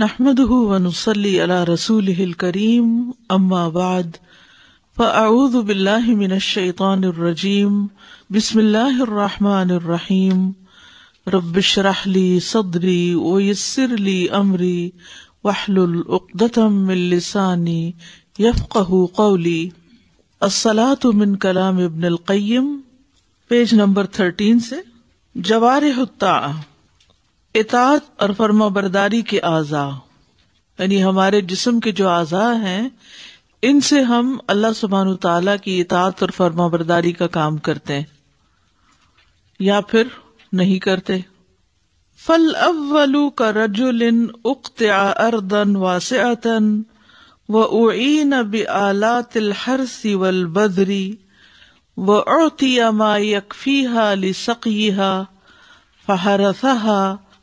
نحمده ونصلي على رسوله الكريم أما بعد فأعوذ بالله من الشيطان الرجيم بسم الله الرحمن الرحيم رب اشرح لي صدري ويسر لي أمري واحلل عقدة من لساني يفقه قولي الصلاة من كلام ابن القيم page number thirteen से जवार इतात और फर्मा बरदारी के आजा यानी हमारे जिसम के जो आजा हैं इनसे हम अल्लाह सुबहान तला की इतात और फर्मा बरदारी का काम करते हैं या फिर नहीं करते फल अवलू का रजुलिन उक्त अर्दन वासन व उन आला तिल हर सिवल बदरी व औतिया मा यकफीहा लिसकीहा फहरसहा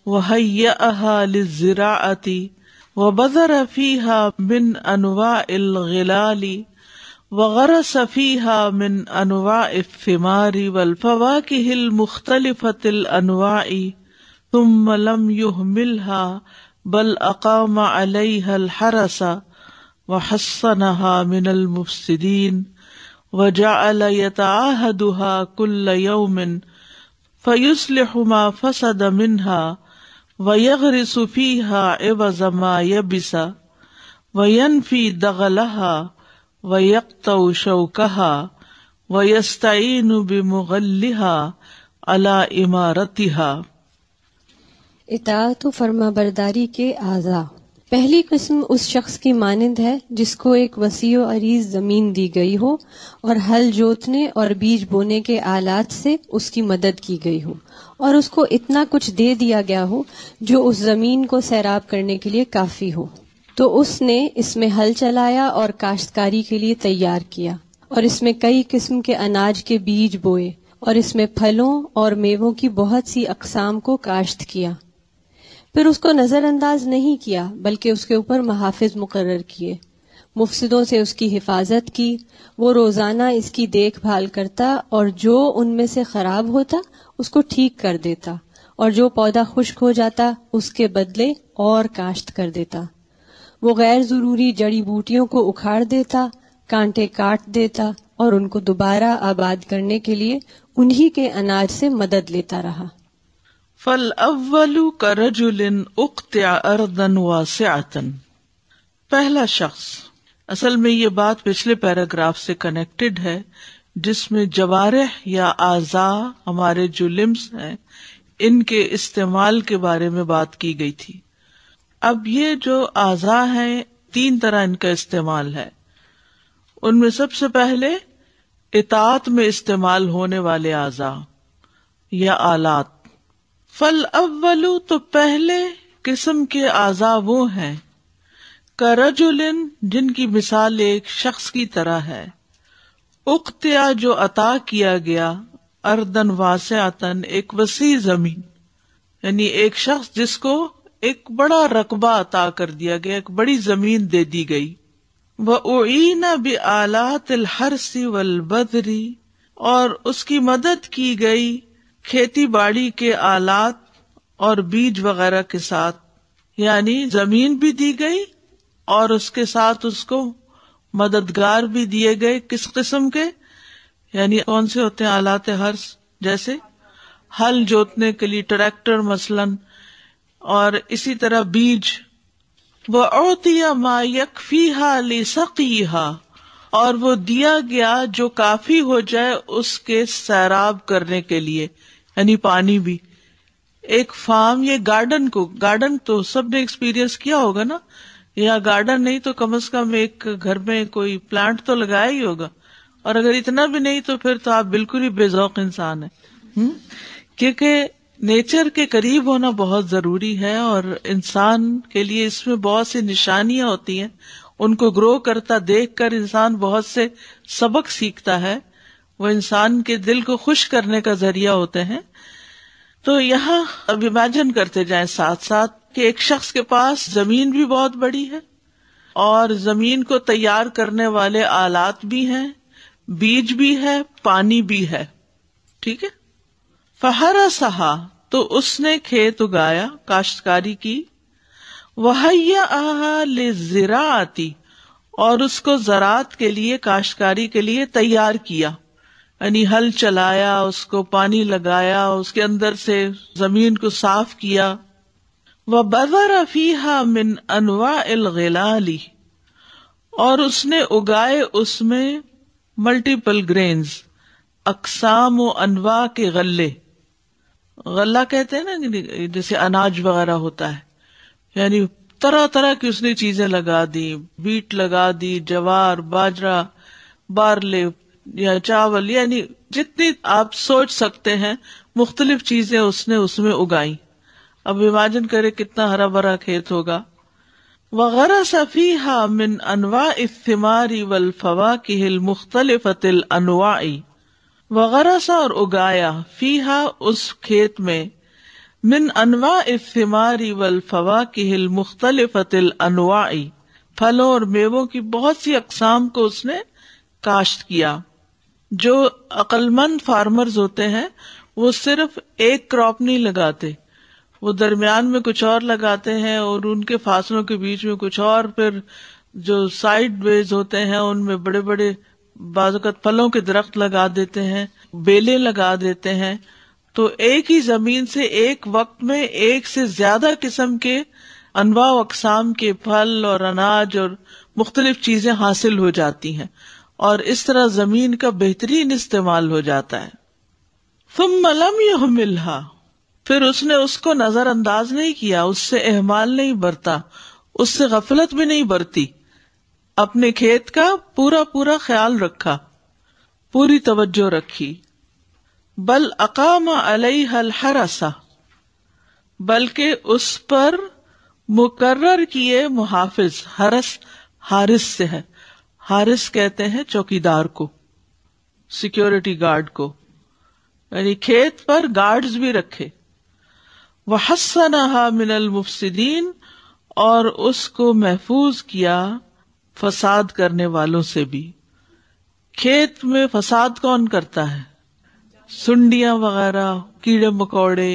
وهيأها للزراعة وبذر فيها من أنواع الغلال وغرس فيها من أنواع الثمار والفواكه المختلفة الأنواع ثم لم يهملها بل أقام عليها الحرس وحصنها من المفسدين وجعل يتعاهدها كل يوم فيصلح ما فسد منها वयगरिसुफी हा एवजमा यबिसा वयनफी दगलहा वयक्त शौकहा वयस्ताइन बिमुगल्लिहा अला इमारतिहा इतात फर्मा बरदारी के आज़ा पहली किस्म उस शख्स की मानंद है जिसको एक वसी अरीज ज़मीन दी गई हो और हल जोतने और बीज बोने के आलात से उसकी मदद की गई हो और उसको इतना कुछ दे दिया गया हो जो उस ज़मीन को सैराब करने के लिए काफ़ी हो तो उसने इसमें हल चलाया और काश्तकारी के लिए तैयार किया और इसमें कई किस्म के अनाज के बीज बोए और इसमें फलों और मेवों की बहुत सी अकसाम को काश्त किया फिर उसको नज़रअंदाज नहीं किया बल्कि उसके ऊपर महाफिज मुकर किए मुफसदों से उसकी हिफाजत की वो रोज़ाना इसकी देखभाल करता और जो उनमें से ख़राब होता उसको ठीक कर देता और जो पौधा खुश्क हो जाता उसके बदले और काश्त कर देता वो गैर ज़रूरी जड़ी बूटियों को उखाड़ देता कांटे काट देता और उनको दोबारा आबाद करने के लिए उन्हीं के अनाज से मदद लेता रहा फल अव्वलु करजुलिन उक्त्या अर्दन वास्यातन पहला शख्स असल में ये बात पिछले पैराग्राफ से कनेक्टेड है जिसमे जवारह या आजा हमारे जो लिम्स है इनके इस्तेमाल के बारे में बात की गई थी अब ये जो आजा है तीन तरह इनका इस्तेमाल है उनमें सबसे पहले इतात में इस्तेमाल होने वाले आजा या आलात फल अव्वलू तो पहले किस्म के आजा वो है करजुलिन जिनकी मिसाल एक शख्स की तरह है उक्तिया जो अता किया गया अर्दन वासतन एक वसी जमीन यानी एक शख्स जिसको एक बड़ा रकबा अता कर दिया गया एक बड़ी जमीन दे दी गई वह ओना बे आला तिल हर सी वल बदरी और उसकी मदद की गई खेती बाड़ी के आलात और बीज वगैरह के साथ यानी जमीन भी दी गई और उसके साथ उसको मददगार भी दिए गए किस किस्म के यानी कौन से होते हैं आलात हर्ष जैसे हल जोतने के लिए ट्रैक्टर मसलन और इसी तरह बीज वतिया मायकफी फी सकीहा और वो दिया गया जो काफी हो जाए उसके सैराब करने के लिए यानी पानी भी एक फार्म ये गार्डन को गार्डन तो सबने एक्सपीरियंस किया होगा ना या गार्डन नहीं तो कम से कम एक घर में कोई प्लांट तो लगाया ही होगा और अगर इतना भी नहीं तो फिर तो आप बिल्कुल ही बेजौक इंसान है हम्म? क्योंकि नेचर के करीब होना बहुत जरूरी है और इंसान के लिए इसमें बहुत सी निशानियां होती हैं उनको ग्रो करता देखकर इंसान बहुत से सबक सीखता है वो इंसान के दिल को खुश करने का जरिया होते हैं तो यहाँ अब इमेजिन करते जाए साथ साथ कि एक शख्स के पास जमीन भी बहुत बड़ी है और जमीन को तैयार करने वाले आलात भी हैं बीज भी है पानी भी है ठीक है फहरा सहा तो उसने खेत उगाया काश्तकारी की वहैया आहा ले जराती और उसको जरात के लिए काश्तकारी के लिए तैयार किया यानी हल चलाया उसको पानी लगाया उसके अंदर से जमीन को साफ किया वह बजर फीहा मिन अनवा और उसने उगाए उसमें मल्टीपल ग्रेन्स अकसाम अनवा के गले गला कहते हैं ना जैसे अनाज वगैरह होता है यानी तरह तरह की उसने चीजें लगा दी बीट लगा दी जवार बाजरा बारले चावल यानी जितनी आप सोच सकते हैं मुख्तलिफ चीजें उसने उसमें उगाई अब इमेजिन करे कितना हरा भरा खेत होगा वगैरह हा मिन अनवा इस्तेमारी वल फवा की हिल मुख्तलिफ अतिल अनवाई वगैरह सा और उगाया फीहा उस खेत में मिन अनवा इस्तेमारी वल फवा की हिल मुख्तलिफ अतिल अनवाई फलों और मेवों की बहुत सी अकसाम को उसने काश्त किया जो अक्लमंद फार्मर्स होते हैं वो सिर्फ एक क्रॉप नहीं लगाते वो दरमियान में कुछ और लगाते हैं और उनके फासलों के बीच में कुछ और फिर जो साइड वेज होते हैं उनमें बड़े बड़े बाजत फलों के दरख्त लगा देते हैं बेले लगा देते हैं तो एक ही जमीन से एक वक्त में एक से ज्यादा किस्म के अनवा अकसाम के फल और अनाज और मुख्तलिफ चीजें हासिल हो जाती हैं और इस तरह जमीन का बेहतरीन इस्तेमाल हो जाता है तुम मलम यह मिल्हा फिर उसने उसको नजरअंदाज नहीं किया उससे अहमाल नहीं बरता उससे गफलत भी नहीं बरती अपने खेत का पूरा पूरा ख्याल रखा पूरी तवज्जो रखी बल अकाम अलई हल हरासा बल्कि उस पर मुकर्र किए मुहाफिज हरस हारिस से है हारिस कहते हैं चौकीदार को सिक्योरिटी गार्ड को यानी खेत पर गार्ड्स भी रखे वह हसनहा मिनल मुफसिदीन और उसको महफूज किया फसाद करने वालों से भी खेत में फसाद कौन करता है सुंडियां वगैरह कीड़े मकोड़े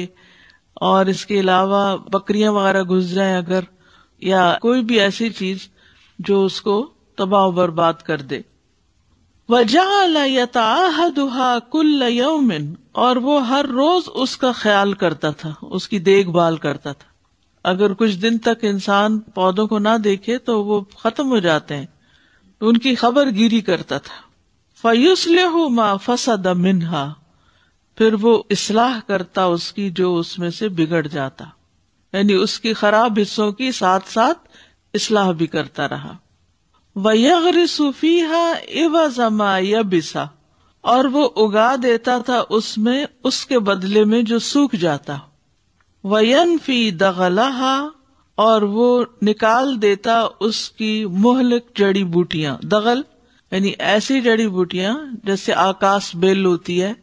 और इसके अलावा बकरियां वगैरह घुस जाए अगर या कोई भी ऐसी चीज जो उसको तबाह बर्बाद कर दे वजाहा कुल यौमिन और वो हर रोज उसका ख्याल करता था उसकी देखभाल करता था अगर कुछ दिन तक इंसान पौधों को ना देखे तो वो खत्म हो जाते हैं उनकी खबर गिरी करता था फयुसलह मा फसद मिनहा फिर वो इसलाह करता उसकी जो उसमें से बिगड़ जाता यानी उसकी खराब हिस्सों की साथ साथ इसलाह भी करता रहा वयगर सूफी इवा जमा बिसा और वो उगा देता था उसमें उसके बदले में जो सूख जाता वयन फी दगलाहा और वो निकाल देता उसकी मोहलक जड़ी बूटिया दगल यानी ऐसी जड़ी बूटियां जैसे आकाश बेल होती है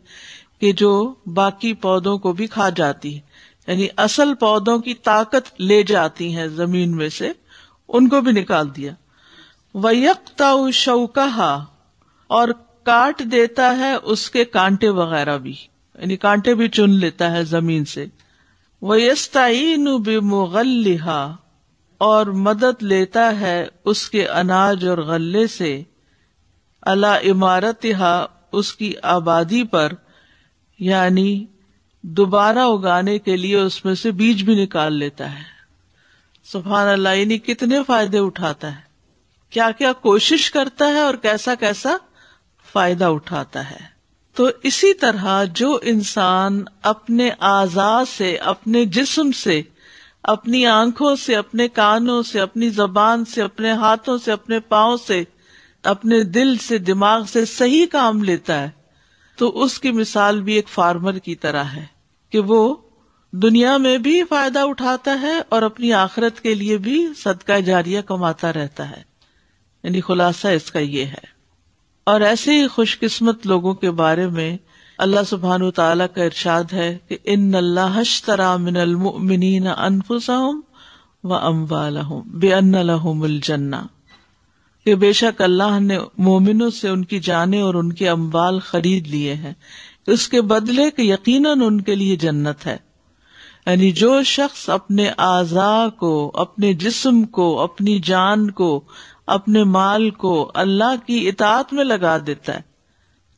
कि जो बाकी पौधों को भी खा जाती है यानी असल पौधों की ताकत ले जाती है जमीन में से उनको भी निकाल दिया वयकता शौकहा और काट देता है उसके कांटे वगैरह भी यानी कांटे भी चुन लेता है जमीन से वयस्ताइन बेमुगल्लिहा और मदद लेता है उसके अनाज और गल्ले से अला इमारतहा उसकी आबादी पर यानी दोबारा उगाने के लिए उसमें से बीज भी निकाल लेता है सुबहान अल्लाह यानी कितने फायदे उठाता है क्या क्या कोशिश करता है और कैसा कैसा फायदा उठाता है तो इसी तरह जो इंसान अपने आजाद से अपने जिस्म से अपनी आंखों से अपने कानों से अपनी जबान से अपने हाथों से अपने पाओ से अपने दिल से दिमाग से सही काम लेता है तो उसकी मिसाल भी एक फार्मर की तरह है कि वो दुनिया में भी फायदा उठाता है और अपनी आखरत के लिए भी सदका जारिया कमाता रहता है यानी खुलासा इसका ये है और ऐसे ही खुशकिस्मत लोगों के बारे में अल्लाह सुबहान तला का इरशाद है कि इन अल्लाहरा मिनमिन अनफुसहम व अम्बालहम बेअनल जन्ना कि बेशक अल्लाह ने मोमिनों से उनकी जाने और उनके अम्बाल खरीद लिए हैं उसके बदले के यकीन उनके लिए जन्नत है यानी जो शख्स अपने आजा को अपने जिस्म को अपनी जान को अपने माल को अल्लाह की इतात में लगा देता है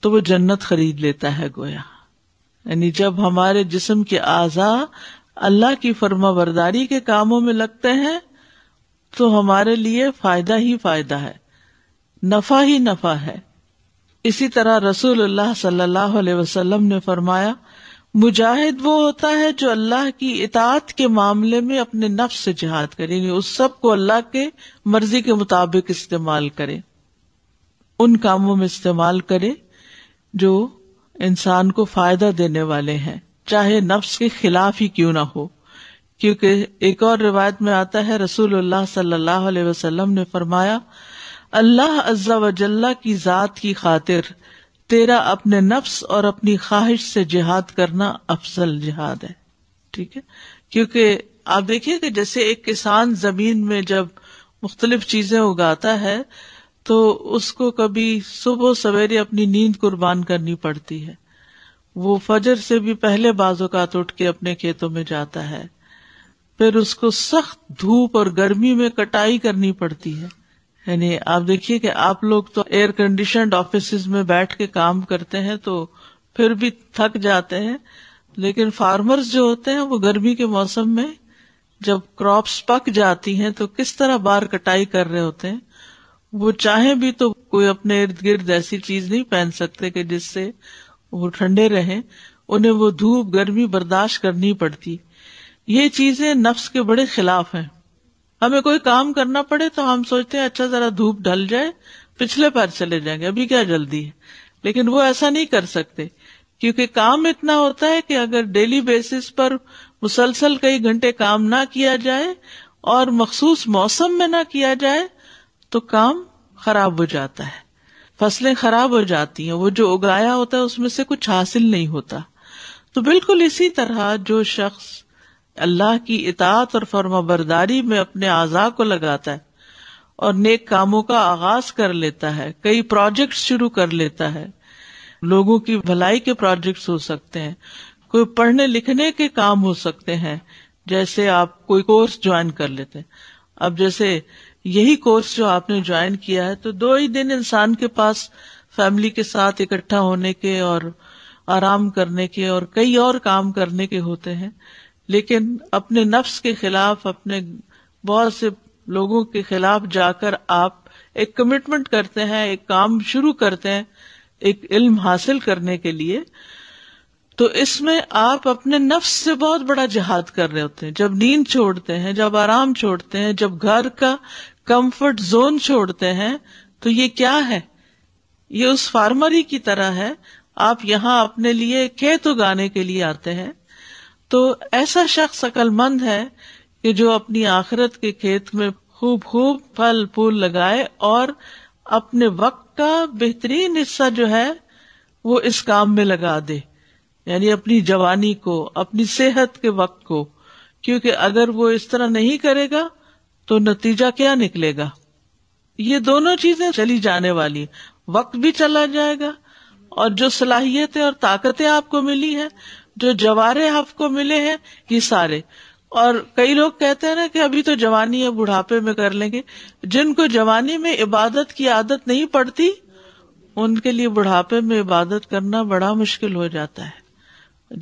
तो वो जन्नत खरीद लेता है गोया यानी जब हमारे जिस्म के आजा अल्लाह की फर्मा बरदारी के कामों में लगते हैं तो हमारे लिए फायदा ही फायदा है नफा ही नफा है इसी तरह रसूल सल्लल्लाहु ने फरमाया मुजाहिद वो होता है जो अल्लाह की इतात के मामले में अपने नफ्स से जिहाद करे उस सब को अल्लाह के मर्जी के मुताबिक इस्तेमाल करे उन कामों में इस्तेमाल करे जो इंसान को फायदा देने वाले हैं चाहे नफ्स के खिलाफ ही क्यों ना हो क्योंकि एक और रिवायत में आता है रसूलुल्लाह सल्लल्लाहु ने फरमाया अल्लाह अज्जा वजल्ला की जात की खातिर तेरा अपने नफ्स और अपनी ख्वाहिश से जिहाद करना अफसल जिहाद है ठीक है क्योंकि आप देखिए कि जैसे एक किसान जमीन में जब मुख्तलिफ चीजें उगाता है तो उसको कभी सुबह सवेरे अपनी नींद कुर्बान करनी पड़ती है वो फजर से भी पहले बाजुकात उठ के अपने खेतों में जाता है फिर उसको सख्त धूप और गर्मी में कटाई करनी पड़ती है यानी आप देखिए कि आप लोग तो एयर कंडीशन ऑफिस में बैठ के काम करते हैं तो फिर भी थक जाते हैं लेकिन फार्मर्स जो होते हैं वो गर्मी के मौसम में जब क्रॉप्स पक जाती हैं तो किस तरह बार कटाई कर रहे होते हैं वो चाहे भी तो कोई अपने इर्द गिर्द ऐसी चीज नहीं पहन सकते कि जिससे वो ठंडे रहें उन्हें वो धूप गर्मी बर्दाश्त करनी पड़ती ये चीजें नफ्स के बड़े खिलाफ हैं हमें कोई काम करना पड़े तो हम सोचते हैं अच्छा जरा धूप ढल जाए पिछले पैर चले जाएंगे अभी क्या जल्दी है लेकिन वो ऐसा नहीं कर सकते क्योंकि काम इतना होता है कि अगर डेली बेसिस पर मुसलसल कई घंटे काम ना किया जाए और मखसूस मौसम में ना किया जाए तो काम खराब हो जाता है फसलें खराब हो जाती हैं वो जो उगाया होता है उसमें से कुछ हासिल नहीं होता तो बिल्कुल इसी तरह जो शख्स अल्लाह की इतात और फर्मा बरदारी में अपने आजा को लगाता है और नेक कामों का आगाज कर लेता है कई प्रोजेक्ट शुरू कर लेता है लोगों की भलाई के प्रोजेक्ट्स हो सकते हैं कोई पढ़ने लिखने के काम हो सकते हैं जैसे आप कोई कोर्स ज्वाइन कर लेते हैं अब जैसे यही कोर्स जो आपने ज्वाइन किया है तो दो ही दिन इंसान के पास फैमिली के साथ इकट्ठा होने के और आराम करने के और कई और काम करने के होते हैं लेकिन अपने नफ्स के खिलाफ अपने बहुत से लोगों के खिलाफ जाकर आप एक कमिटमेंट करते हैं एक काम शुरू करते हैं एक इल्म हासिल करने के लिए तो इसमें आप अपने नफ्स से बहुत बड़ा जिहाद कर रहे होते हैं जब नींद छोड़ते हैं जब आराम छोड़ते हैं जब घर का कंफर्ट जोन छोड़ते हैं तो ये क्या है ये उस फार्मरी की तरह है आप यहां अपने लिए खेत उगाने के लिए आते हैं तो ऐसा शख्स अक्लमंद है कि जो अपनी आखिरत के खेत में खूब खूब फल फूल लगाए और अपने वक्त का बेहतरीन हिस्सा जो है वो इस काम में लगा दे यानी अपनी जवानी को अपनी सेहत के वक्त को क्योंकि अगर वो इस तरह नहीं करेगा तो नतीजा क्या निकलेगा ये दोनों चीजें चली जाने वाली वक्त भी चला जाएगा और जो सलाहियतें और ताकतें आपको मिली है जो जवारे आपको मिले हैं ये सारे और कई लोग कहते हैं ना कि अभी तो जवानी है बुढ़ापे में कर लेंगे जिनको जवानी में इबादत की आदत नहीं पड़ती उनके लिए बुढ़ापे में इबादत करना बड़ा मुश्किल हो जाता है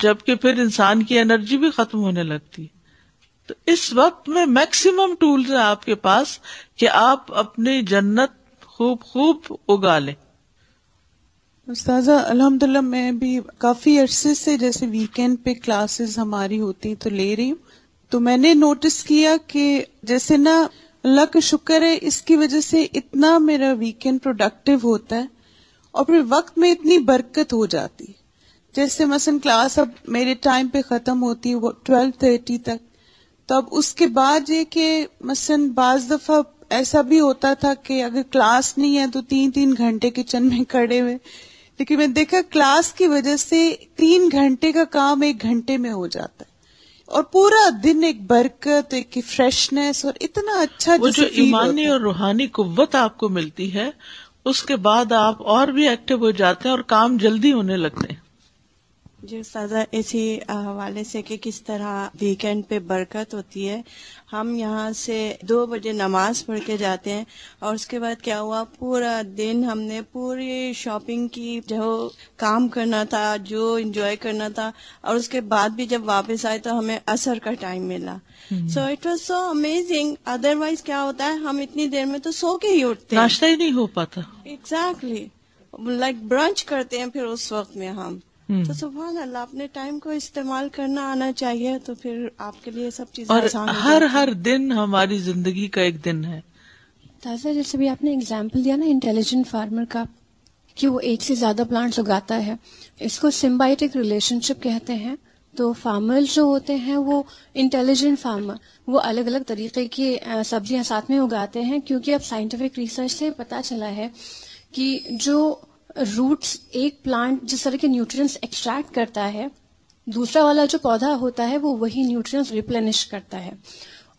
जबकि फिर इंसान की एनर्जी भी खत्म होने लगती है तो इस वक्त में मैक्सिमम टूल्स है आपके पास कि आप अपनी जन्नत खूब खूब उगा लें उस्ताजा अल्हम्दुलिल्लाह मैं भी काफ़ी अरसे से जैसे वीकेंड पे क्लासेस हमारी होती तो ले रही हूँ तो मैंने नोटिस किया कि जैसे ना अल्लाह का शुक्र है इसकी वजह से इतना मेरा वीकेंड प्रोडक्टिव होता है और फिर वक्त में इतनी बरकत हो जाती जैसे मसन क्लास अब मेरे टाइम पे ख़त्म होती है वो ट्वेल्व थर्टी तक तो अब उसके बाद ये कि मसन बाज दफ़ा ऐसा भी होता था कि अगर क्लास नहीं है तो तीन तीन घंटे किचन में खड़े हुए लेकिन मैंने देखा क्लास की वजह से तीन घंटे का काम एक घंटे में हो जाता है और पूरा दिन एक बरकत एक फ्रेशनेस और इतना अच्छा वो जो ईमानी और रूहानी कुत आपको मिलती है उसके बाद आप और भी एक्टिव हो जाते हैं और काम जल्दी होने लगते हैं जी सदा इसी हवाले से कि किस तरह वीकेंड पे बरकत होती है हम यहाँ से दो बजे नमाज पढ़ के जाते हैं और उसके बाद क्या हुआ पूरा दिन हमने पूरी शॉपिंग की जो काम करना था जो इंजॉय करना था और उसके बाद भी जब वापस आए तो हमें असर का टाइम मिला so it was so amazing otherwise क्या होता है हम इतनी देर में तो सो के ही उठते नाश्ता ही नहीं हो पाता एग्जैक्टली लाइक ब्रंच करते हैं फिर उस वक्त में हम हम्म। तो सुबह अल्लाह अपने टाइम को इस्तेमाल करना आना चाहिए तो फिर आपके लिए सब चीज और हर हर दिन हमारी जिंदगी का एक दिन है ताजा जैसे भी आपने एग्जाम्पल दिया ना इंटेलिजेंट फार्मर का कि वो एक से ज्यादा प्लांट्स उगाता है इसको सिम्बाइटिक रिलेशनशिप कहते हैं तो फार्मर जो होते हैं वो इंटेलिजेंट फार्मर वो अलग अलग तरीके की सब्जियां साथ में उगाते हैं क्योंकि अब साइंटिफिक रिसर्च से पता चला है कि जो रूट्स एक प्लांट जिस तरह के न्यूट्रिएंट्स एक्सट्रैक्ट करता है दूसरा वाला जो पौधा होता है वो वही न्यूट्रिएंट्स रिप्लेनिश करता है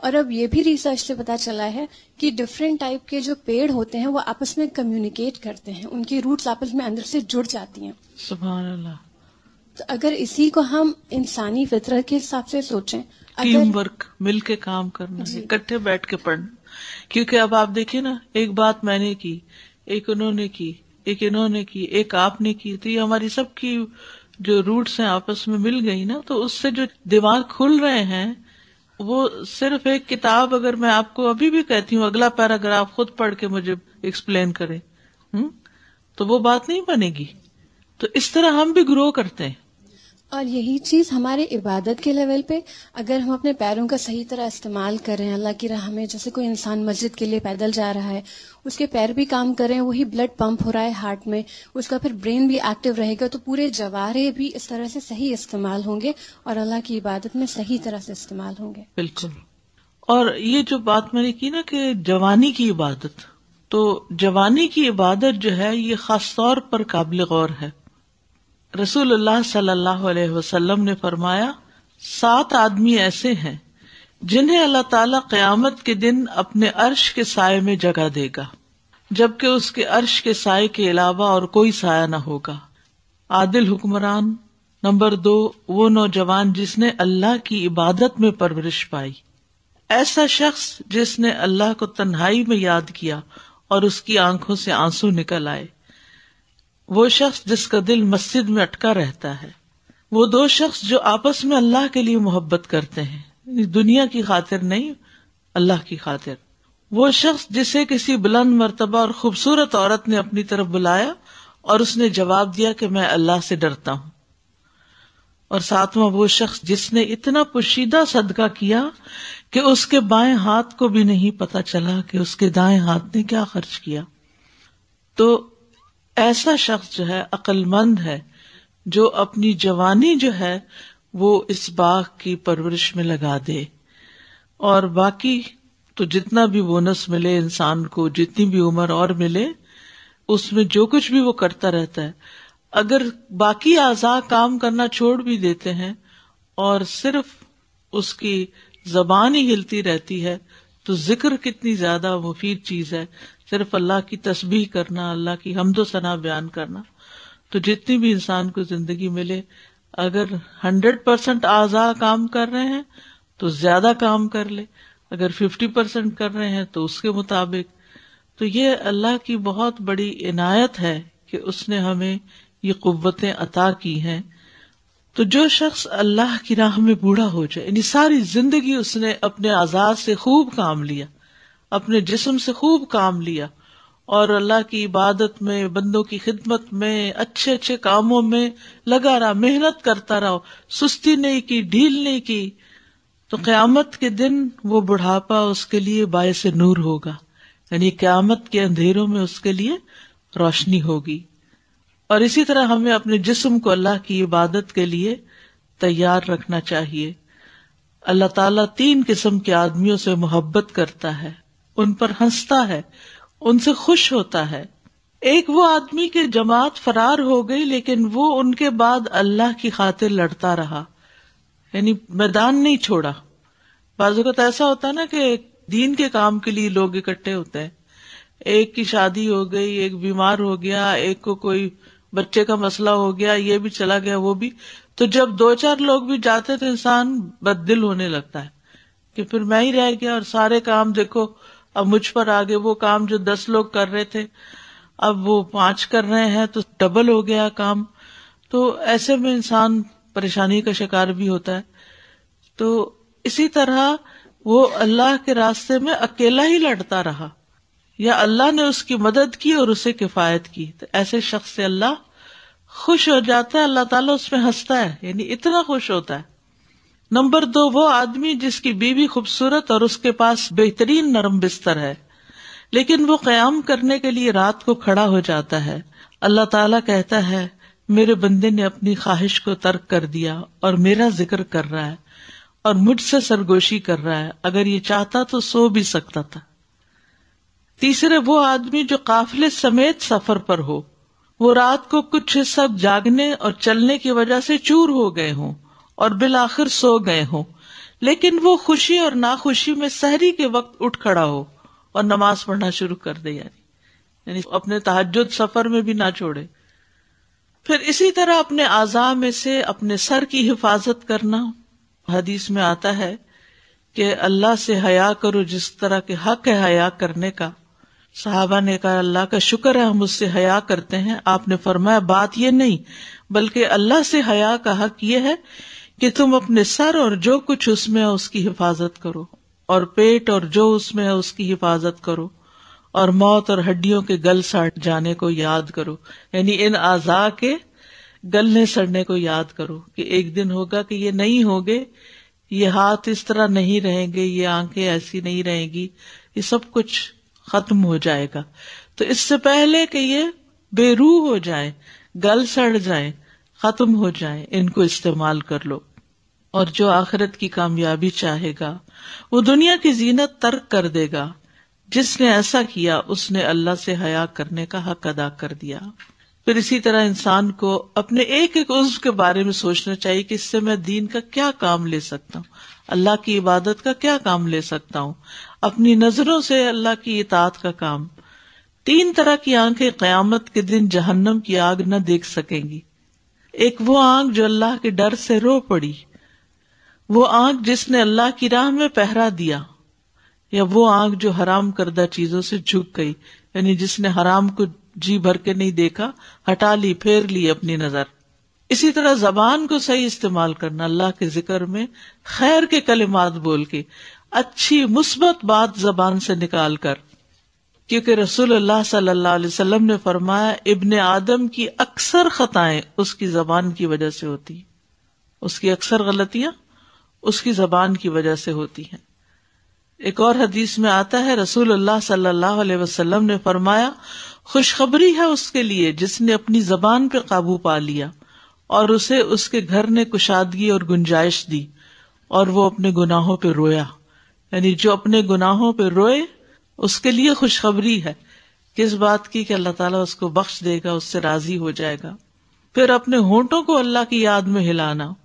और अब ये भी रिसर्च से पता चला है कि डिफरेंट टाइप के जो पेड़ होते हैं वो आपस में कम्युनिकेट करते हैं उनकी रूट्स आपस में अंदर से जुड़ जाती हैं सुबह अल्लाह तो अगर इसी को हम इंसानी फितरत के हिसाब से सोचें टीम वर्क मिलके काम करना इकट्ठे बैठ के पढ़ना क्योंकि अब आप देखिए ना एक बात मैंने की एक उन्होंने की एक इन्होंने की एक आपने की तो ये हमारी सबकी जो रूट्स हैं आपस में मिल गई ना तो उससे जो दिमाग खुल रहे हैं वो सिर्फ एक किताब अगर मैं आपको अभी भी कहती हूँ अगला पैराग्राफ खुद पढ़ के मुझे एक्सप्लेन करे हम्म तो वो बात नहीं बनेगी तो इस तरह हम भी ग्रो करते हैं और यही चीज़ हमारे इबादत के लेवल पे अगर हम अपने पैरों का सही तरह इस्तेमाल कर रहे हैं अल्लाह की राह में जैसे कोई इंसान मस्जिद के लिए पैदल जा रहा है उसके पैर भी काम कर रहे हैं वही ब्लड पंप हो रहा है हार्ट में उसका फिर ब्रेन भी एक्टिव रहेगा तो पूरे जवारे भी इस तरह से सही इस्तेमाल होंगे और अल्लाह की इबादत में सही तरह से इस्तेमाल होंगे बिल्कुल और ये जो बात मैंने की ना कि जवानी की इबादत तो जवानी की इबादत जो है ये खास तौर पर काबिल गौर है रसूल सल्लल्लाहु ने फरमाया सात आदमी ऐसे है जिन्हें अल्लाह ताला कयामत के दिन अपने अर्श के साय में जगह देगा जबकि उसके अर्श के साय के अलावा और कोई साया न होगा आदिल हुक्मरान नंबर दो वो नौजवान जिसने अल्लाह की इबादत में परवरिश पाई ऐसा शख्स जिसने अल्लाह को तन्हाई में याद किया और उसकी आंखों से आंसू निकल आए वो शख्स जिसका दिल मस्जिद में अटका रहता है वो दो शख्स जो आपस में अल्लाह के लिए मोहब्बत करते हैं दुनिया की खातिर नहीं अल्लाह की खातिर वो शख्स जिसे किसी बुलंद मरतबा और खूबसूरत औरत ने अपनी तरफ बुलाया और उसने जवाब दिया कि मैं अल्लाह से डरता हूं और सातवां वो शख्स जिसने इतना पोशीदा सदका किया कि उसके बाएं हाथ को भी नहीं पता चला कि उसके दाएं हाथ ने क्या खर्च किया तो ऐसा शख्स जो है अक्लमंद है जो अपनी जवानी जो है वो इस बाग की परवरिश में लगा दे और बाकी तो जितना भी बोनस मिले इंसान को जितनी भी उम्र और मिले उसमें जो कुछ भी वो करता रहता है अगर बाकी आजा काम करना छोड़ भी देते हैं और सिर्फ उसकी जबान ही हिलती रहती है तो जिक्र कितनी ज्यादा मुफीद चीज है सिर्फ अल्लाह की तस्बीह करना अल्लाह की हमदो सना बयान करना तो जितनी भी इंसान को जिंदगी मिले अगर हंड्रेड परसेंट आजा काम कर रहे हैं तो ज्यादा काम कर ले अगर फिफ्टी परसेंट कर रहे हैं तो उसके मुताबिक तो ये अल्लाह की बहुत बड़ी इनायत है कि उसने हमें ये कुतें अता की हैं तो जो शख्स अल्लाह की राह में बूढ़ा हो जाए यानी सारी जिंदगी उसने अपने आजाद से खूब काम लिया अपने जिस्म से खूब काम लिया और अल्लाह की इबादत में बंदों की खिदमत में अच्छे अच्छे कामों में लगा रहा मेहनत करता रहा सुस्ती नहीं की ढील नहीं की तो क्यामत के दिन वो बुढ़ापा उसके लिए बाय से नूर होगा यानी क्यामत के अंधेरों में उसके लिए रोशनी होगी और इसी तरह हमें अपने जिस्म को अल्लाह की इबादत के लिए तैयार रखना चाहिए अल्लाह तला तीन किस्म के आदमियों से मोहब्बत करता है उन पर हंसता है उनसे खुश होता है एक वो आदमी के जमात फरार हो गई लेकिन वो उनके बाद अल्लाह की खातिर लड़ता रहा यानी मैदान नहीं छोड़ा बाजू बाजूकत तो ऐसा होता है ना कि दीन के काम के लिए लोग इकट्ठे होते हैं एक की शादी हो गई एक बीमार हो गया एक को कोई बच्चे का मसला हो गया ये भी चला गया वो भी तो जब दो चार लोग भी जाते तो इंसान बददिल होने लगता है कि फिर मैं ही रह गया और सारे काम देखो अब मुझ पर आगे वो काम जो दस लोग कर रहे थे अब वो पांच कर रहे हैं तो डबल हो गया काम तो ऐसे में इंसान परेशानी का शिकार भी होता है तो इसी तरह वो अल्लाह के रास्ते में अकेला ही लड़ता रहा या अल्लाह ने उसकी मदद की और उसे किफायत की तो ऐसे शख्स से अल्लाह खुश हो जाता है अल्लाह ताला उसमें हंसता है यानी इतना खुश होता है नंबर दो वो आदमी जिसकी बीवी खूबसूरत और उसके पास बेहतरीन नरम बिस्तर है लेकिन वो क्याम करने के लिए रात को खड़ा हो जाता है अल्लाह ताला कहता है मेरे बंदे ने अपनी ख्वाहिश को तर्क कर दिया और मेरा जिक्र कर रहा है और मुझसे सरगोशी कर रहा है अगर ये चाहता तो सो भी सकता था तीसरे वो आदमी जो काफिले समेत सफर पर हो वो रात को कुछ सब जागने और चलने की वजह से चूर हो गए हों और बिल आखिर सो गए हों लेकिन वो खुशी और नाखुशी में सहरी के वक्त उठ खड़ा हो और नमाज पढ़ना शुरू कर दे यानी यानी अपने तहजद सफर में भी ना छोड़े फिर इसी तरह अपने आजा में से अपने सर की हिफाजत करना हदीस में आता है कि अल्लाह से हया करो जिस तरह के हक है हया करने का साहबा ने कहा अल्लाह का शुक्र है हम उससे हया करते हैं आपने फरमाया बात ये नहीं बल्कि अल्लाह से हया का हक ये है कि तुम अपने सर और जो कुछ उसमें है उसकी हिफाजत करो और पेट और जो उसमें है उसकी हिफाजत करो और मौत और हड्डियों के गल सड़ जाने को याद करो यानी इन आजा के गलने सड़ने को याद करो कि एक दिन होगा कि ये नहीं होंगे ये हाथ इस तरह नहीं रहेंगे ये आंखें ऐसी नहीं रहेंगी ये सब कुछ खत्म हो जाएगा तो इससे पहले कि ये बेरू हो जाए गल सड़ जाए खत्म हो जाए इनको इस्तेमाल कर लो और जो आखिरत की कामयाबी चाहेगा वो दुनिया की जीनत तर्क कर देगा जिसने ऐसा किया उसने अल्लाह से हया करने का हक अदा कर दिया फिर इसी तरह इंसान को अपने एक एक उज्व के बारे में सोचना चाहिए कि इससे मैं दीन का क्या काम ले सकता हूँ अल्लाह की इबादत का क्या काम ले सकता हूँ अपनी नजरों से अल्लाह की इतात का काम तीन तरह की आंखें क्यामत के दिन जहन्नम की आग न देख सकेंगी एक वो आंख जो अल्लाह के डर से रो पड़ी वो आग जिसने अल्लाह की राह में पहरा दिया या वो आग जो हराम करदा चीजों से झुक गई यानी जिसने हराम को जी भर के नहीं देखा हटा ली फेर ली अपनी नजर इसी तरह जबान को सही इस्तेमाल करना अल्लाह के जिक्र में खैर के कलिमात बोल के अच्छी मुस्बत बात जबान से निकाल कर क्योंकि रसूल अल्लाह सल्लल्लाहु अलैहि वसल्लम ने फरमाया इब्न आदम की अक्सर खताएं उसकी जबान की वजह से होती उसकी अक्सर गलतियां उसकी जबान की वजह से होती है एक और हदीस में आता है रसूल अल्लाह सल्लल्लाहु अलैहि वसल्लम ने फरमाया खुशखबरी है उसके लिए जिसने अपनी जबान पर काबू पा लिया और उसे उसके घर ने कुशादगी और गुंजाइश दी और वो अपने गुनाहों पर रोया यानी जो अपने गुनाहों पर रोए उसके लिए खुशखबरी है किस बात की कि अल्लाह ताला उसको बख्श देगा उससे राजी हो जाएगा फिर अपने होंठों को अल्लाह की याद में हिलाना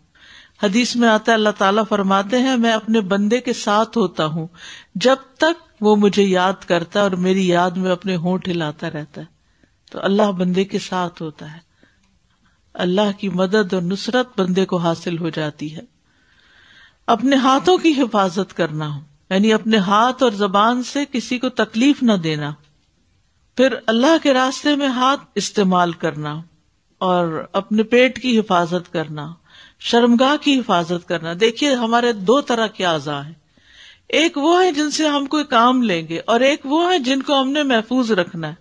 हदीस में आता है अल्लाह ताला फरमाते हैं मैं अपने बंदे के साथ होता हूँ जब तक वो मुझे याद करता है और मेरी याद में अपने होंठ हिलाता रहता है तो अल्लाह बंदे के साथ होता है अल्लाह की मदद और नुसरत बंदे को हासिल हो जाती है अपने हाथों की हिफाजत करना हो यानी अपने हाथ और जबान से किसी को तकलीफ न देना फिर अल्लाह के रास्ते में हाथ इस्तेमाल करना और अपने पेट की हिफाजत करना शर्मगाह की हिफाजत करना देखिए हमारे दो तरह के आजा हैं एक वो है जिनसे हम कोई काम लेंगे और एक वो है जिनको हमने महफूज रखना है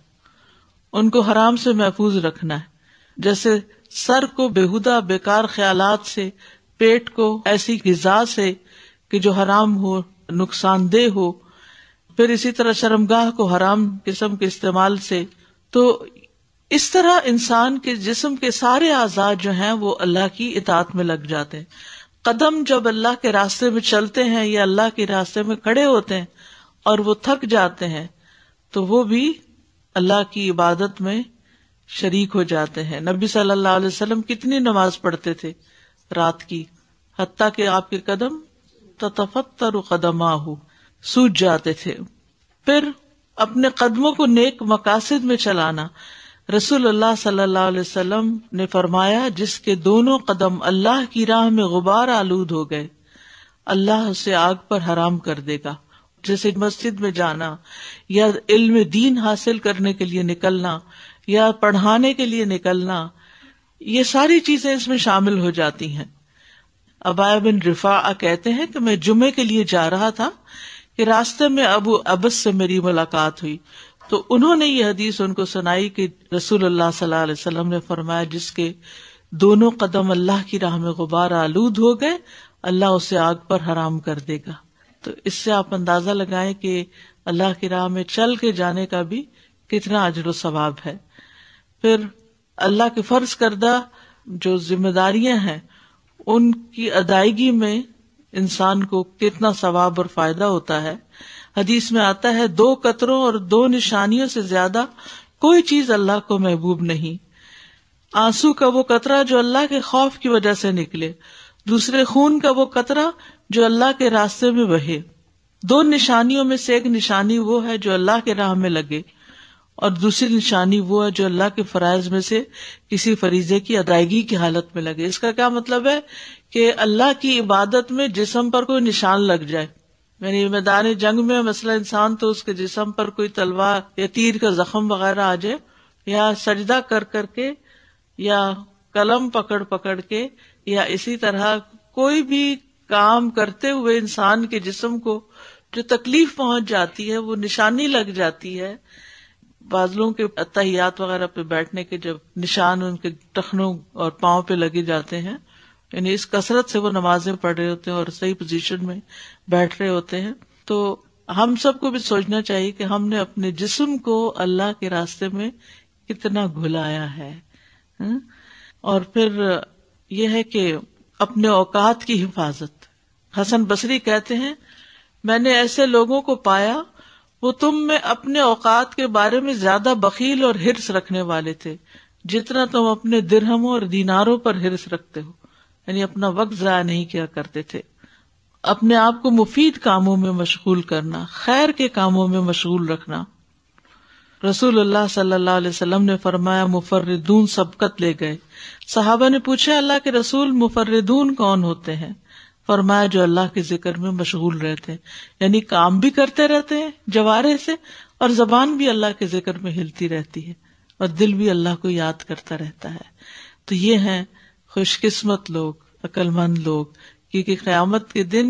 उनको हराम से महफूज रखना है जैसे सर को बेहुदा बेकार ख्यालात से पेट को ऐसी गजा से कि जो हराम हो नुकसानदेह हो फिर इसी तरह शर्मगाह को हराम किस्म के इस्तेमाल से तो इस तरह इंसान के जिस्म के सारे आजाद जो हैं वो अल्लाह की इतात में लग जाते हैं कदम जब अल्लाह के रास्ते में चलते हैं या अल्लाह के रास्ते में खड़े होते हैं और वो थक जाते हैं तो वो भी अल्लाह की इबादत में शरीक हो जाते हैं नबी सल्लल्लाहु अलैहि वसल्लम कितनी नमाज पढ़ते थे रात की हती के आपके कदम ततफतर कदमा हो सूझ जाते थे फिर अपने कदमों को नेक मकासद में चलाना रसूलुल्लाह सल्लल्लाहु अलैहि वसल्लम ने फरमाया जिसके दोनों कदम अल्लाह की राह में गुबार आलूद हो गए अल्लाह उसे आग पर हराम कर देगा जैसे मस्जिद में जाना या इल्म दीन हासिल करने के लिए निकलना या पढ़ाने के लिए निकलना ये सारी चीजें इसमें शामिल हो जाती हैं अबाया बिन रिफा कहते हैं कि मैं जुमे के लिए जा रहा था कि रास्ते में अबू अबस से मेरी मुलाकात हुई तो उन्होंने ये हदीस उनको सुनाई कि रसूल सल्लाम ने फरमाया जिसके दोनों कदम अल्लाह की राह में गुबार आलूद हो गए अल्लाह उसे आग पर हराम कर देगा तो इससे आप अंदाजा लगाए कि अल्लाह की राह में चल के जाने का भी कितना अजर सवाब है फिर अल्लाह के फर्ज करदा जो जिम्मेदारियां हैं उनकी अदायगी में इंसान को कितना सवाब और फायदा होता है हदीस में आता है दो कतरों और दो निशानियों से ज्यादा कोई चीज अल्लाह को महबूब नहीं आंसू का वो कतरा जो अल्लाह के खौफ की वजह से निकले दूसरे खून का वो कतरा जो अल्लाह के रास्ते में बहे दो निशानियों में से एक निशानी वो है जो अल्लाह के राह में लगे और दूसरी निशानी वो है जो अल्लाह के फराज में से किसी फरीजे की अदायगी की हालत में लगे इसका क्या मतलब है कि अल्लाह की इबादत में जिसम पर कोई निशान लग जाए यानी मैदान जंग में मसला इंसान तो उसके जिसम पर कोई तलवार या तीर का जख्म वगैरह आ जाए या सजदा कर करके या कलम पकड़ पकड़ के या इसी तरह कोई भी काम करते हुए इंसान के जिसम को जो तकलीफ पहुंच जाती है वो निशानी लग जाती है बादलों के अतहियात वगैरह पे बैठने के जब निशान उनके टखनों और पाओ पे लगे जाते हैं यानी इस कसरत से वो नमाजें पढ़ रहे होते हैं और सही पोजीशन में बैठ रहे होते हैं तो हम सबको भी सोचना चाहिए कि हमने अपने जिस्म को अल्लाह के रास्ते में कितना घुलाया है हम्म? और फिर यह है कि अपने औकात की हिफाजत हसन बसरी कहते हैं मैंने ऐसे लोगों को पाया वो तुम में अपने औकात के बारे में ज्यादा बकील और हिरस रखने वाले थे जितना तुम अपने दिरहमों और दीनारों पर हिरस रखते हो यानी अपना वक्त जया नहीं किया करते थे अपने आप को मुफीद कामों में मशगूल करना खैर के कामों में मशगूल रखना रसूल अल्लाह सल्लल्लाहु अलैहि वसल्लम ने फरमाया मुफर्रदून सबकत ले गए सहाबा ने पूछा अल्लाह के रसूल मुफर्रदून कौन होते हैं फरमाया जो अल्लाह के जिक्र में मशगूल रहते हैं यानी काम भी करते रहते हैं जवारे से और जबान भी अल्लाह के जिक्र में हिलती रहती है और दिल भी अल्लाह को याद करता रहता है तो ये है खुशकिस्मत लोग अक्लमंद लोग क्योंकि क्यामत के दिन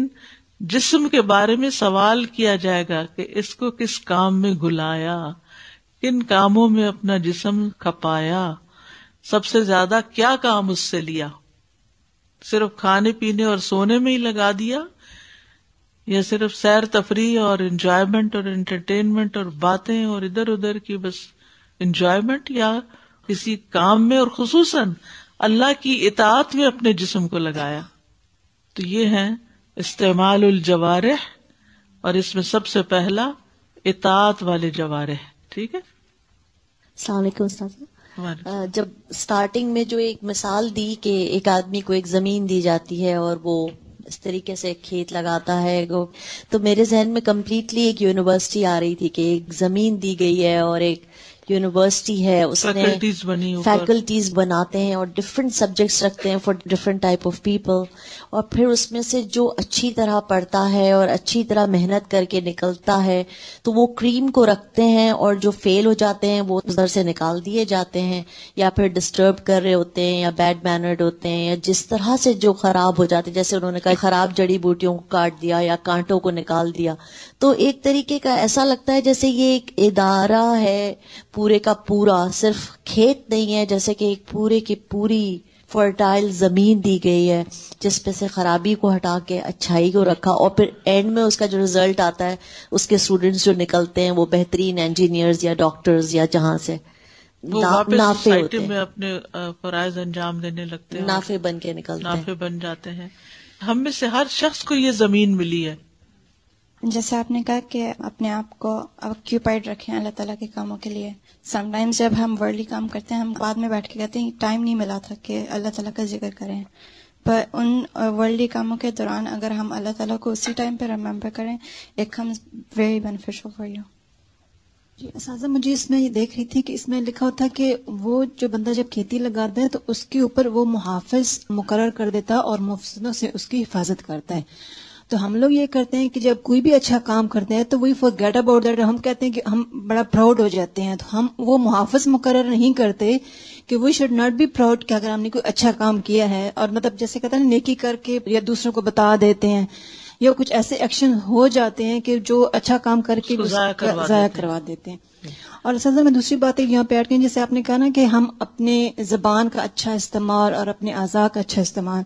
जिसम के बारे में सवाल किया जाएगा कि इसको किस काम में घुलाया किन कामों में अपना जिसम खपाया सबसे ज्यादा क्या काम उससे लिया सिर्फ खाने पीने और सोने में ही लगा दिया या सिर्फ सैर तफरी और इंजॉयमेंट और एंटरटेनमेंट और बातें और इधर उधर की बस इंजॉयमेंट या किसी काम में और खसूस अल्लाह की इतात में अपने जिसम को लगाया तो ये है इस्तेमाल जवारह और इसमें सबसे पहला इतात वाले जवारह ठीक है सलामकुम जब स्टार्टिंग में जो एक मिसाल दी कि एक आदमी को एक जमीन दी जाती है और वो इस तरीके से खेत लगाता है वो तो मेरे जहन में कम्प्लीटली एक यूनिवर्सिटी आ रही थी कि एक जमीन दी गई है और एक यूनिवर्सिटी है उसमें फैकल्टीज बनाते हैं और डिफरेंट सब्जेक्ट्स रखते हैं for different type of people और फिर उसमें से जो अच्छी तरह पढ़ता है और अच्छी तरह मेहनत करके निकलता है तो वो क्रीम को रखते हैं और जो फेल हो जाते हैं वो उधर से निकाल दिए जाते हैं या फिर डिस्टर्ब कर रहे होते हैं या बैड मैनर्ड होते हैं या जिस तरह से जो खराब हो जाते हैं जैसे उन्होंने कहा खराब जड़ी बूटियों को काट दिया या कांटों को निकाल दिया तो एक तरीके का ऐसा लगता है जैसे ये एक इदारा है पूरे का पूरा सिर्फ खेत नहीं है जैसे कि एक पूरे की पूरी फर्टाइल ज़मीन दी गई है जिसमें से ख़राबी को हटा के अच्छाई को रखा और फिर एंड में उसका जो रिज़ल्ट आता है उसके स्टूडेंट्स जो निकलते हैं वो बेहतरीन इंजीनियर्स या डॉक्टर्स या जहां से नाफे होते में अपने फराइज अंजाम देने लगते हैं नाफे बन के निकलते नाफे बन जाते हैं हम में से हर शख्स को ये ज़मीन मिली है जैसे आपने कहा कि अपने आप को ऑक्यूपाइड रखें अल्लाह ताला के कामों के लिए समटाइम्स जब हम वर्ल्डली काम करते हैं हम बाद में बैठ के कहते हैं टाइम नहीं मिला था कि अल्लाह ताला का जिक्र करें पर उन वर्ल्डली कामों के दौरान अगर हम अल्लाह ताला को उसी टाइम पर रिमेंबर करें एक हम वेरी बेनिफिशियल फॉर यू जी असाजा मुझे इसमें ये देख रही थी कि इसमें लिखा होता कि वो जो बंदा जब खेती लगाता है तो उसके ऊपर वो मुहाफिज मुकर कर देता है और मुफ्तों से उसकी हिफाजत करता है तो हम लोग ये करते हैं कि जब कोई भी अच्छा काम करते हैं तो we forget about that हम कहते हैं कि हम बड़ा प्राउड हो जाते हैं तो हम वो मुहाफ़ मुकर नहीं करते कि we should not be proud कि अगर हमने कोई अच्छा काम किया है और मतलब जैसे कहते हैं नेकी करके या दूसरों को बता देते हैं या कुछ ऐसे एक्शन हो जाते हैं कि जो अच्छा काम करके जाया करवा, करवा देते हैं और असल मैं दूसरी बात एक यहाँ पे ऐड करें जैसे आपने कहा ना कि हम अपने जबान का अच्छा इस्तेमाल और अपने आजाद का अच्छा इस्तेमाल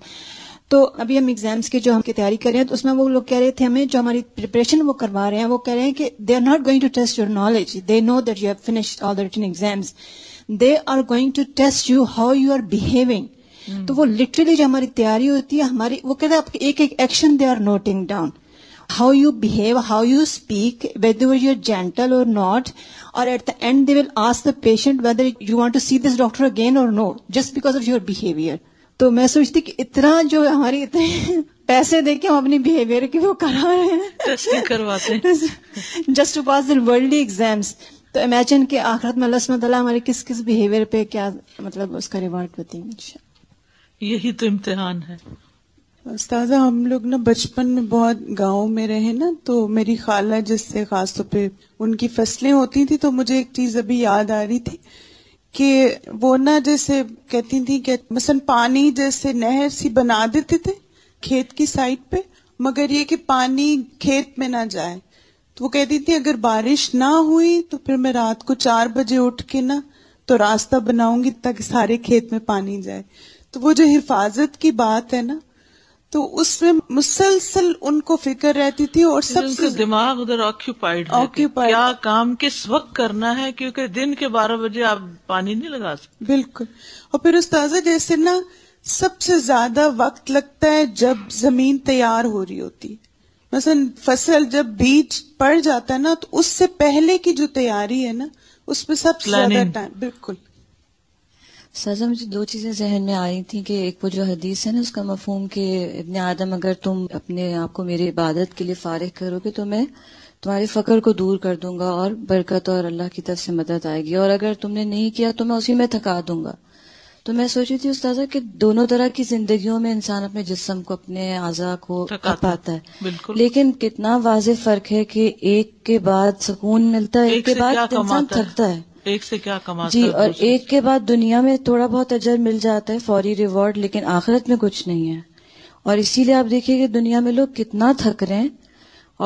तो अभी हम एग्जाम्स की जो हम की तैयारी कर रहे हैं तो उसमें वो लोग कह रहे थे हमें जो हमारी प्रिपरेशन वो करवा रहे हैं वो कह रहे हैं कि they are not going to test your knowledge they know that you have finished all the written exams they are going to test you how you are behaving तो वो लिटरली जो हमारी तैयारी होती है हमारी वो कहते हैं एक एक action they are noting down you behave how you speak whether you are gentle और नॉट और at the end they will ask the patient whether you want to see this doctor again और no just because of your behaviour तो मैं सोचती कि इतना जो हमारी इतने पैसे दे के हम अपनी बिहेवियर की वो करा रहे हैं करवाते हैं जस्ट टू पास दिन वर्ल्ड एग्जाम्स तो इमेजिन के आखिरत में अल्लाह हमारे किस किस बिहेवियर पे क्या मतलब उसका रिवार्ड बताएंगे यही तो इम्तिहान है उसताजा हम लोग ना बचपन में बहुत गांव में रहे ना तो मेरी खाला जिससे खास तौर पे उनकी फसलें होती थी तो मुझे एक चीज अभी याद आ रही थी कि वो ना जैसे कहती थी कि मसलन पानी जैसे नहर सी बना देते थे खेत की साइड पे मगर ये कि पानी खेत में ना जाए तो वो कहती थी अगर बारिश ना हुई तो फिर मैं रात को चार बजे उठ के ना तो रास्ता बनाऊंगी ताकि सारे खेत में पानी जाए तो वो जो हिफाजत की बात है ना तो उसमें मुसलसल उनको फिक्र रहती थी और सबसे दिमाग उधर ऑक्यूपाइड ऑक्यूपाइड क्या काम किस वक्त करना है क्योंकि दिन के बारह बजे आप पानी नहीं लगा सकते बिल्कुल और फिर उस्ताजा जैसे ना सबसे ज्यादा वक्त लगता है जब जमीन तैयार हो रही होती मसलन फसल जब बीज पड़ जाता है ना तो उससे पहले की जो तैयारी है ना उसमें सबसे ज्यादा टाइम बिल्कुल सजा मुझे दो चीज़ें जहन में आ रही थी कि एक वो जो हदीस है ना उसका मफहम के इबन आदम अगर तुम अपने आप को मेरी इबादत के लिए फ़ारग करोगे तो मैं तुम्हारे फ़क्र को दूर कर दूंगा और बरकत और अल्लाह की तरफ से मदद आएगी और अगर तुमने नहीं किया तो मैं उसी में थका दूंगा तो मैं सोच रही थी उस्ताजा कि दोनों तरह की जिंदगियों में इंसान अपने जिस्म को अपने आज़ा को पाता है लेकिन कितना वाज फर्क है कि एक के बाद सुकून मिलता है एक, एक के बाद इंसान थकता है एक से क्या कमा जी और एक के बाद दुनिया में थोड़ा बहुत अजर मिल जाता है फौरी रिवॉर्ड लेकिन आखिरत में कुछ नहीं है और इसीलिए आप देखिए कि दुनिया में लोग कितना थक रहे हैं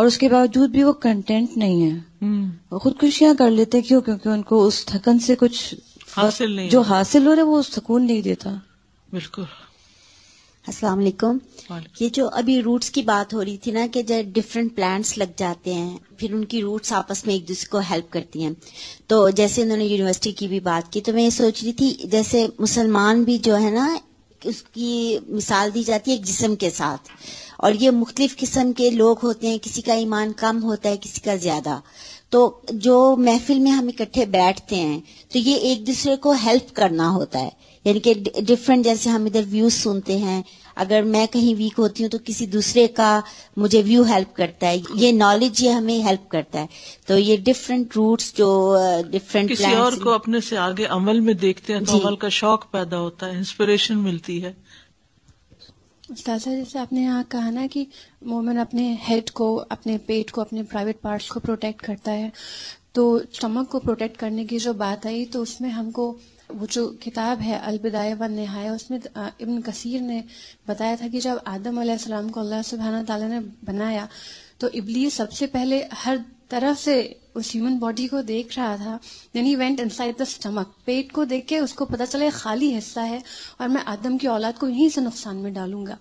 और उसके बावजूद भी वो कंटेंट नहीं है हम्म। और खुदकुशियां कर लेते हैं क्यों क्योंकि उनको उस थकन से कुछ हासिल नहीं जो हासिल हो रहा है वो सुकून नहीं देता बिल्कुल अस्सलाम वालेकुम ये जो अभी रूट्स की बात हो रही थी ना कि जब डिफरेंट प्लांट्स लग जाते हैं फिर उनकी रूट्स आपस में एक दूसरे को हेल्प करती हैं तो जैसे उन्होंने यूनिवर्सिटी की भी बात की तो मैं ये सोच रही थी जैसे मुसलमान भी जो है ना उसकी मिसाल दी जाती है एक जिसम के साथ और ये मुख्तलिफ किस्म के लोग होते हैं किसी का ईमान कम होता है किसी का ज़्यादा तो जो महफिल में हम इकट्ठे बैठते हैं तो ये एक दूसरे को हेल्प करना होता है यानी कि डिफरेंट जैसे हम इधर व्यूज सुनते हैं अगर मैं कहीं वीक होती हूँ तो किसी दूसरे का मुझे व्यू हेल्प करता है ये नॉलेज ये हमें हेल्प करता है तो ये डिफरेंट रूट्स जो डिफरेंट uh, किसी और को अपने से आगे अमल में देखते हैं तो अमल का शौक पैदा होता है इंस्पिरेशन मिलती है उस्ताजा जैसे आपने यहाँ कहा ना कि मोमन अपने हेड को अपने पेट को अपने प्राइवेट पार्ट्स को प्रोटेक्ट करता है तो स्टमक को प्रोटेक्ट करने की जो बात आई तो उसमें हमको वो जो किताब है अलबिदाय व नहाय उसमें इब्न कसीर ने बताया था कि जब आदम सलाम को अल्लाह सुबहाना तला ने बनाया तो इबली सबसे पहले हर तरफ से उस ह्यूमन बॉडी को देख रहा था यानी वेंट इनसाइड द स्टमक पेट को देख के उसको पता चला खाली हिस्सा है और मैं आदम की औलाद को यहीं से नुकसान में डालूंगा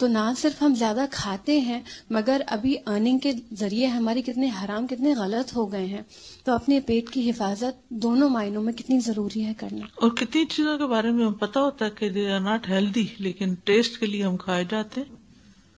तो ना सिर्फ हम ज़्यादा खाते हैं मगर अभी अर्निंग के ज़रिए हमारे कितने हराम कितने गलत हो गए हैं तो अपने पेट की हिफाजत दोनों मायनों में कितनी ज़रूरी है करना और कितनी चीज़ों के बारे में हम पता होता है कि दे आर नॉट हेल्दी लेकिन टेस्ट के लिए हम खाए जाते हैं